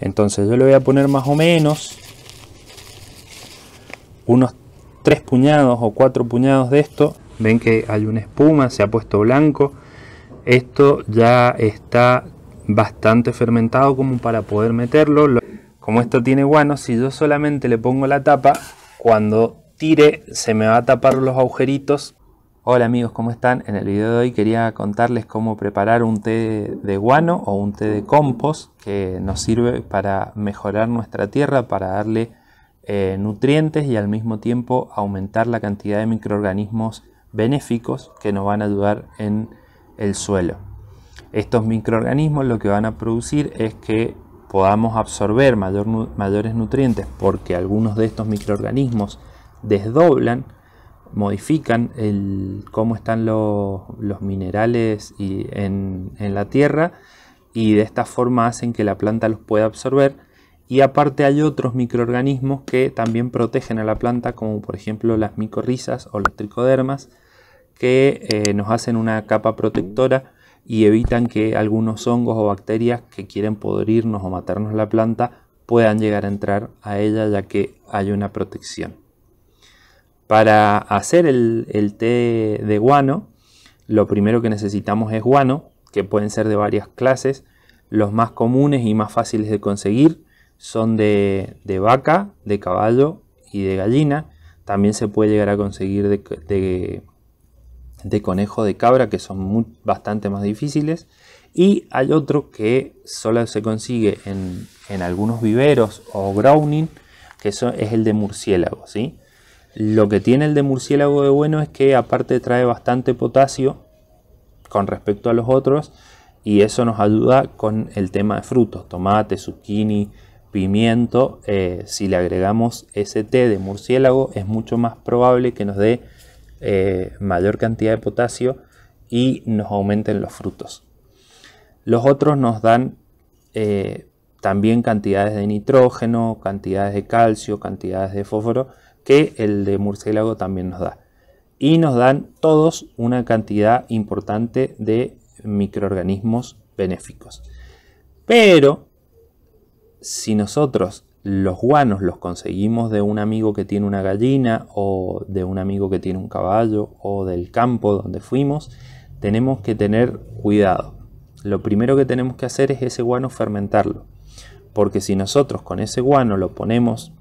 Entonces yo le voy a poner más o menos unos tres puñados o cuatro puñados de esto. Ven que hay una espuma, se ha puesto blanco. Esto ya está bastante fermentado como para poder meterlo. Como esto tiene guano, si yo solamente le pongo la tapa, cuando tire se me va a tapar los agujeritos Hola amigos, ¿cómo están? En el video de hoy quería contarles cómo preparar un té de guano o un té de compost que nos sirve para mejorar nuestra tierra, para darle eh, nutrientes y al mismo tiempo aumentar la cantidad de microorganismos benéficos que nos van a ayudar en el suelo. Estos microorganismos lo que van a producir es que podamos absorber mayores nutrientes porque algunos de estos microorganismos desdoblan modifican cómo están los, minerales en, la tierra y de esta forma hacen que la planta los pueda absorber. Y aparte hay otros microorganismos que también protegen a la planta, como por ejemplo las micorrizas o las tricodermas, que eh, nos hacen una capa protectora y evitan que algunos hongos o bacterias que quieren podrirnos o matarnos la planta puedan llegar a entrar a ella ya que hay una protección. Para hacer el, té de guano, lo primero que necesitamos es guano, que pueden ser de varias clases. Los más comunes y más fáciles de conseguir son de, vaca, de caballo y de gallina. También se puede llegar a conseguir de, conejo, de cabra, que son bastante más difíciles. Y hay otro que solo se consigue en, algunos viveros o browning, que es el de murciélago, ¿sí? Lo que tiene el de murciélago de bueno es que aparte trae bastante potasio con respecto a los otros y eso nos ayuda con el tema de frutos, tomate, zucchini, pimiento. Eh, si le agregamos ese té de murciélago es mucho más probable que nos dé eh, mayor cantidad de potasio y nos aumenten los frutos. Los otros nos dan eh, también cantidades de nitrógeno, cantidades de calcio, cantidades de fósforo que el de murciélago también nos da. Y nos dan todos una cantidad importante de microorganismos benéficos. Pero si nosotros los guanos los conseguimos de un amigo que tiene una gallina o de un amigo que tiene un caballo o del campo donde fuimos, tenemos que tener cuidado. Lo primero que tenemos que hacer es ese guano fermentarlo. Porque si nosotros con ese guano lo ponemos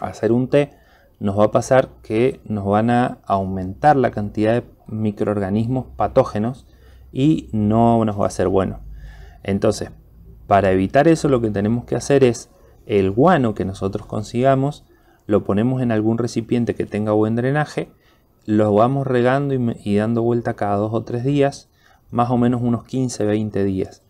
a hacer un té, nos va a pasar que nos van a aumentar la cantidad de microorganismos patógenos y no nos va a ser bueno. Entonces, para evitar eso lo que tenemos que hacer es el guano que nosotros consigamos, lo ponemos en algún recipiente que tenga buen drenaje, lo vamos regando y, dando vuelta cada dos o tres días, más o menos unos 15-20 días.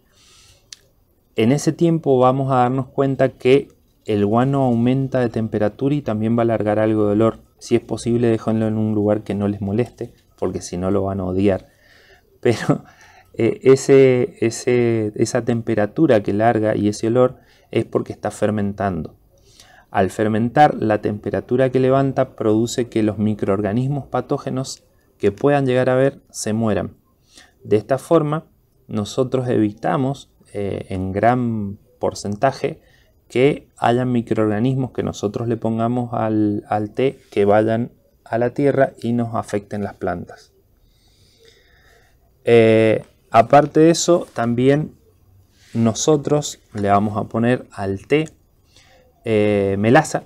En ese tiempo vamos a darnos cuenta que el guano aumenta de temperatura y también va a alargar algo de olor. Si es posible, déjenlo en un lugar que no les moleste, porque si no lo van a odiar. Pero eh, esa temperatura que larga y ese olor es porque está fermentando. Al fermentar, la temperatura que levanta produce que los microorganismos patógenos que puedan llegar a ver se mueran. De esta forma, nosotros evitamos eh, en gran porcentaje que haya microorganismos que nosotros le pongamos al, té que vayan a la tierra y nos afecten las plantas. Eh, aparte de eso, también nosotros le vamos a poner al té eh, melaza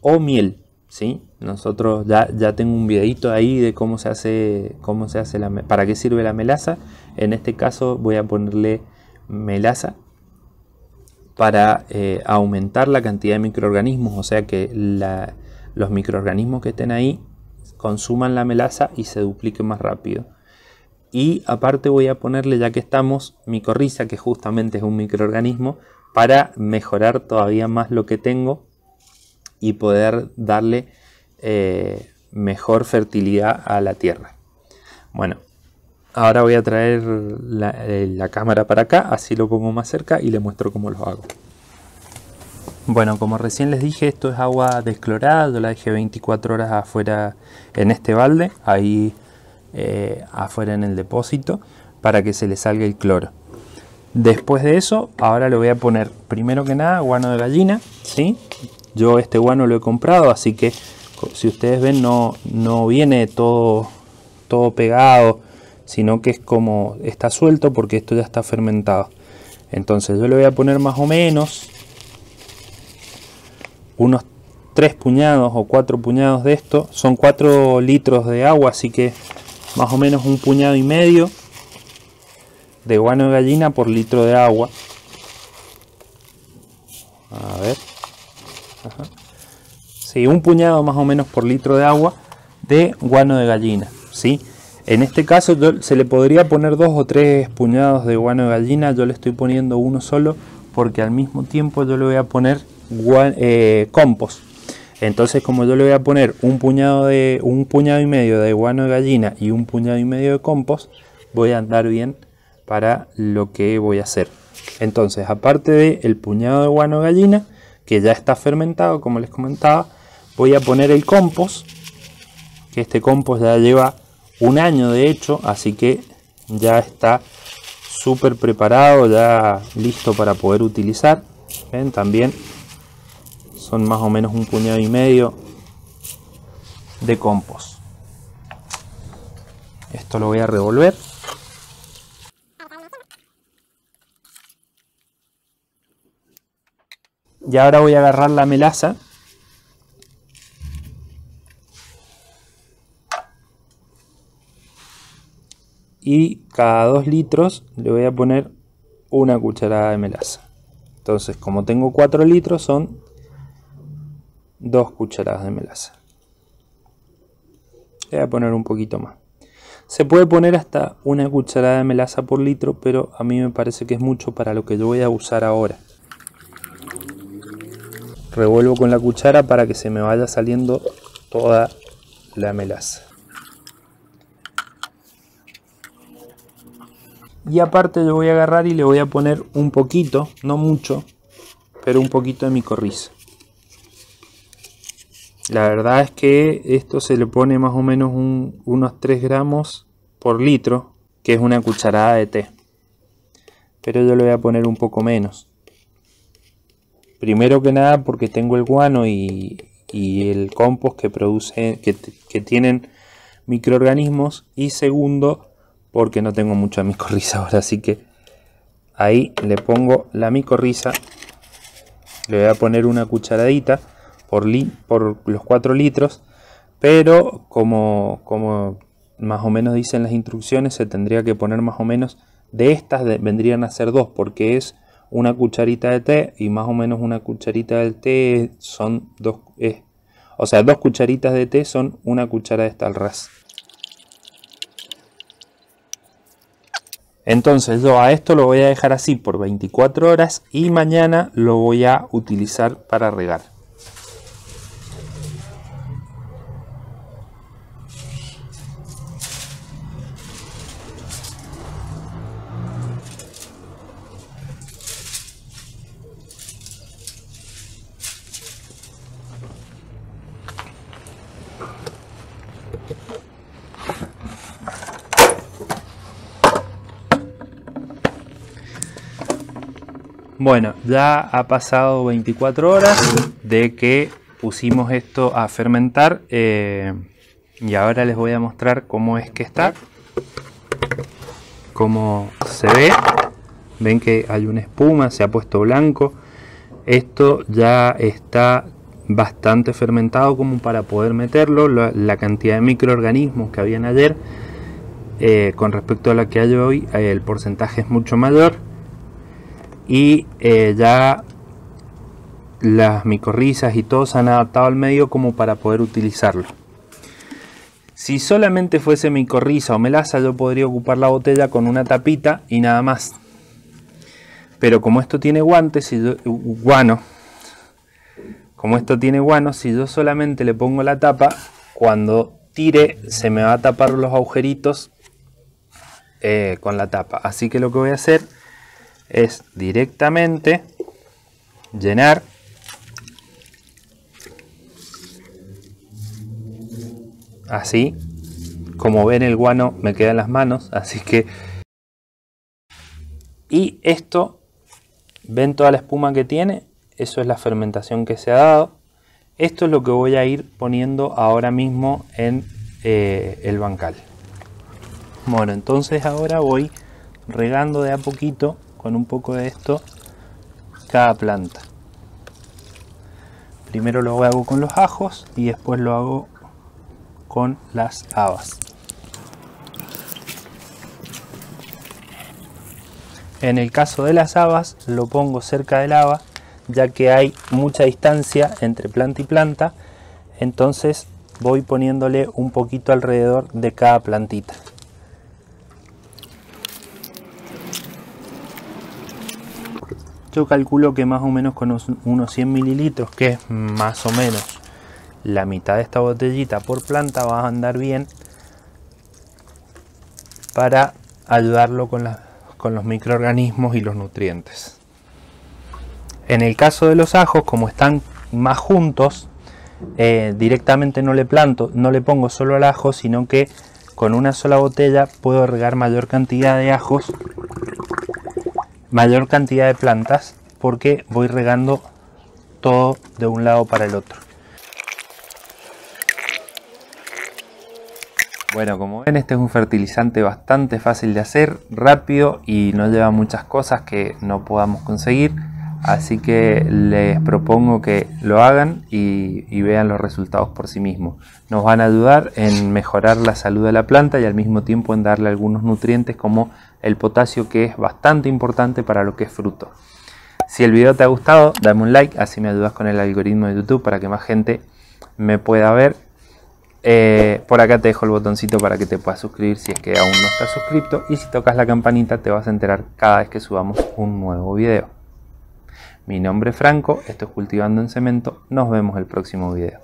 o miel. ¿sí? Nosotros ya, ya, tengo un videito ahí de cómo se hace, cómo se hace la, para qué sirve la melaza. En este caso voy a ponerle melaza para eh, aumentar la cantidad de microorganismos, o sea que los microorganismos que estén ahí consuman la melaza y se dupliquen más rápido. Y aparte voy a ponerle, ya que estamos, micorriza, que justamente es un microorganismo, para mejorar todavía más lo que tengo y poder darle eh, mejor fertilidad a la tierra. Bueno, Ahora voy a traer eh, la, cámara para acá, así lo pongo más cerca y le muestro cómo lo hago. Bueno, como recién les dije, esto es agua desclorada, yo la dejé 24 horas afuera en este balde, ahí eh, afuera en el depósito, para que se le salga el cloro. Después de eso, ahora lo voy a poner, primero que nada, guano de gallina, ¿sí? Yo este guano lo he comprado, así que si ustedes ven no, no viene todo, todo pegado, sino que es como está suelto porque esto ya está fermentado. Entonces yo le voy a poner más o menos unos tres puñados o cuatro puñados de esto. Son 4 litros de agua, así que más o menos un puñado y medio de guano de gallina por litro de agua. A ver. Sí, un puñado más o menos por litro de agua de guano de gallina. ¿sí? En este caso se le podría poner dos o tres puñados de guano de gallina, yo le estoy poniendo uno solo porque al mismo tiempo yo le voy a poner eh, compost. Entonces como yo le voy a poner un puñado, de, un puñado y medio de guano de gallina y un puñado y medio de compost, voy a andar bien para lo que voy a hacer. Entonces aparte del puñado de guano de gallina, que ya está fermentado como les comentaba, voy a poner el compost, que este compost ya lleva un año de hecho, así que ya está súper preparado, ya listo para poder utilizar. ¿Ven? También son más o menos un puñado y medio de compost. Esto lo voy a revolver. Y ahora voy a agarrar la melaza y cada 2 litros le voy a poner una cucharada de melaza. Entonces, como tengo 4 litros, son 2 cucharadas de melaza. Le voy a poner un poquito más. Se puede poner hasta una cucharada de melaza por litro, pero a mí me parece que es mucho para lo que yo voy a usar ahora. Revuelvo con la cuchara para que se me vaya saliendo toda la melaza. Y aparte yo voy a agarrar y le voy a poner un poquito, no mucho, pero un poquito de micorriza. La verdad es que esto se le pone más o menos unos 3 gramos por litro, que es una cucharada de té. Pero yo le voy a poner un poco menos. Primero que nada porque tengo el guano y, el compost que, produce, que tienen microorganismos. Y segundo porque no tengo mucha micorriza ahora, así que ahí le pongo la micorriza, le voy a poner una cucharadita por, por los 4 litros, pero como, como más o menos dicen las instrucciones, se tendría que poner más o menos, de estas vendrían a ser dos, porque es una cucharita de té y más o menos una cucharita de té son dos, o sea, dos cucharitas de té son una cuchara de esta Entonces yo a esto lo voy a dejar así por 24 horas y mañana lo voy a utilizar para regar. Bueno, ya ha pasado 24 horas de que pusimos esto a fermentar eh, y ahora les voy a mostrar cómo es que está, cómo se ve. Ven que hay una espuma, se ha puesto blanco. Esto ya está bastante fermentado como para poder meterlo. La, cantidad de microorganismos que habían ayer eh, con respecto a la que hay hoy, el porcentaje es mucho mayor y eh, ya las micorrizas y todo se han adaptado al medio como para poder utilizarlo. Si solamente fuese micorriza o melaza yo podría ocupar la botella con una tapita y nada más. Pero como esto tiene guantes, si yo, guano, como esto tiene guano, si yo solamente le pongo la tapa, cuando tire se me va a tapar los agujeritos eh, con la tapa. Así que lo que voy a hacer es directamente llenar así como ven el guano me queda las manos así que y esto ven toda la espuma que tiene eso es la fermentación que se ha dado esto es lo que voy a ir poniendo ahora mismo en eh, el bancal bueno entonces ahora voy regando de a poquito con un poco de esto cada planta. Primero lo hago con los ajos y después lo hago con las habas. En el caso de las habas lo pongo cerca del haba ya que hay mucha distancia entre planta y planta entonces voy poniéndole un poquito alrededor de cada plantita. yo calculo que más o menos con unos 100 mililitros, que es más o menos la mitad de esta botellita por planta, va a andar bien para ayudarlo con, los microorganismos y los nutrientes. En el caso de los ajos, como están más juntos, eh, directamente no le planto, no le pongo solo al ajo, sino que con una sola botella puedo regar mayor cantidad de ajos mayor cantidad de plantas porque voy regando todo de un lado para el otro. Bueno, como ven, este es un fertilizante bastante fácil de hacer, rápido y no lleva muchas cosas que no podamos conseguir. Así que les propongo que lo hagan y, vean los resultados por sí mismos. Nos van a ayudar en mejorar la salud de la planta y al mismo tiempo en darle algunos nutrientes como el potasio que es bastante importante para lo que es fruto. Si el video te ha gustado, dame un like, así me ayudas con el algoritmo de YouTube para que más gente me pueda ver. Eh, por acá te dejo el botoncito para que te puedas suscribir si es que aún no estás suscrito y si tocas la campanita te vas a enterar cada vez que subamos un nuevo video. Mi nombre es Franco, esto es Cultivando en Cemento, nos vemos el próximo video.